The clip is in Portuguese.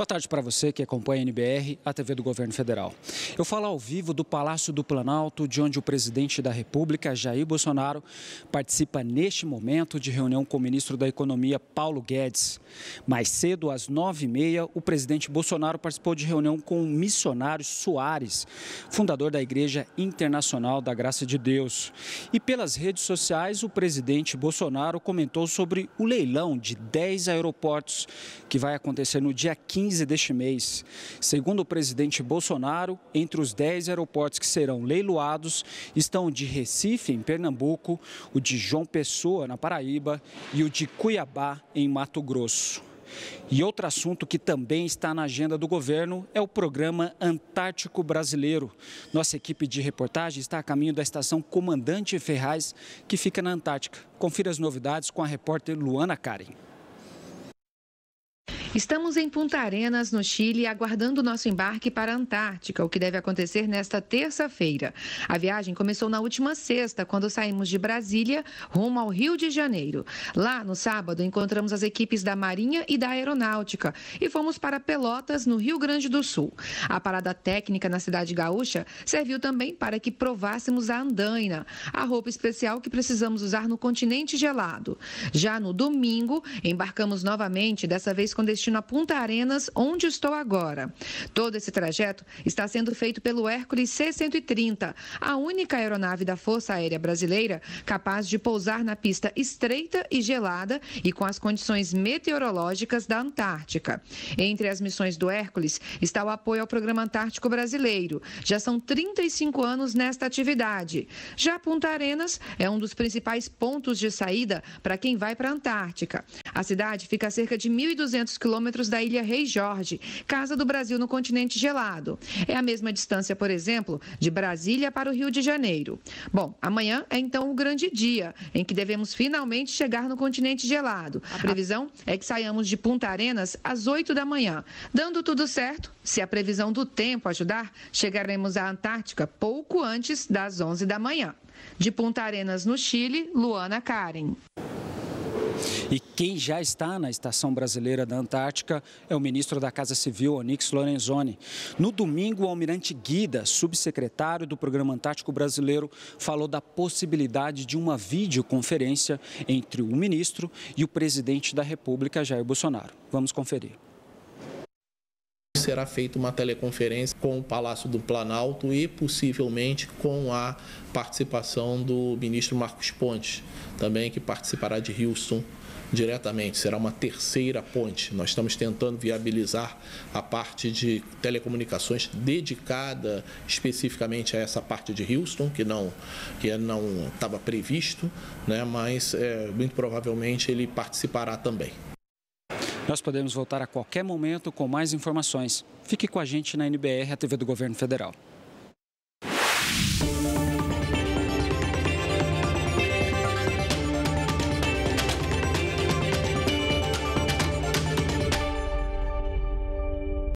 Boa tarde para você que acompanha a NBR, a TV do Governo Federal. Eu falo ao vivo do Palácio do Planalto, de onde o presidente da República, Jair Bolsonaro, participa neste momento de reunião com o ministro da Economia, Paulo Guedes. Mais cedo, às nove e meia, o presidente Bolsonaro participou de reunião com o missionário Soares, fundador da Igreja Internacional da Graça de Deus. E pelas redes sociais, o presidente Bolsonaro comentou sobre o leilão de 10 aeroportos que vai acontecer no dia 15 15 deste mês. Segundo o presidente Bolsonaro, entre os 10 aeroportos que serão leiloados estão o de Recife, em Pernambuco, o de João Pessoa, na Paraíba, e o de Cuiabá, em Mato Grosso. E outro assunto que também está na agenda do governo é o programa Antártico Brasileiro. Nossa equipe de reportagem está a caminho da estação Comandante Ferraz, que fica na Antártica. Confira as novidades com a repórter Luana Karen. Estamos em Punta Arenas, no Chile, aguardando nosso embarque para a Antártica, o que deve acontecer nesta terça-feira. A viagem começou na última sexta, quando saímos de Brasília rumo ao Rio de Janeiro. Lá, no sábado, encontramos as equipes da Marinha e da Aeronáutica e fomos para Pelotas, no Rio Grande do Sul. A parada técnica na cidade gaúcha serviu também para que provássemos a andaina, a roupa especial que precisamos usar no continente gelado. Já no domingo, embarcamos novamente, dessa vez com destino destino a Punta Arenas, onde estou agora. Todo esse trajeto está sendo feito pelo Hércules C-130, a única aeronave da Força Aérea Brasileira capaz de pousar na pista estreita e gelada e com as condições meteorológicas da Antártica. Entre as missões do Hércules está o apoio ao Programa Antártico Brasileiro. Já são 35 anos nesta atividade. Já Punta Arenas é um dos principais pontos de saída para quem vai para a Antártica. A cidade fica a cerca de 1.200 km quilômetros da ilha Rei Jorge, casa do Brasil no continente gelado. É a mesma distância, por exemplo, de Brasília para o Rio de Janeiro. Bom, amanhã é então o grande dia em que devemos finalmente chegar no continente gelado. A previsão é que saiamos de Punta Arenas às 8 da manhã. Dando tudo certo, se a previsão do tempo ajudar, chegaremos à Antártica pouco antes das 11 da manhã. De Punta Arenas, no Chile, Luana Karen. E quem já está na Estação Brasileira da Antártica é o ministro da Casa Civil, Onyx Lorenzoni. No domingo, o almirante Guida, subsecretário do Programa Antártico Brasileiro, falou da possibilidade de uma videoconferência entre o ministro e o presidente da República, Jair Bolsonaro. Vamos conferir será feita uma teleconferência com o Palácio do Planalto e possivelmente com a participação do ministro Marcos Pontes, também que participará de Houston diretamente. Será uma terceira ponte. Nós estamos tentando viabilizar a parte de telecomunicações dedicada especificamente a essa parte de Houston, que não que não estava previsto, né? mas é, muito provavelmente ele participará também. Nós podemos voltar a qualquer momento com mais informações. Fique com a gente na NBR, a TV do Governo Federal.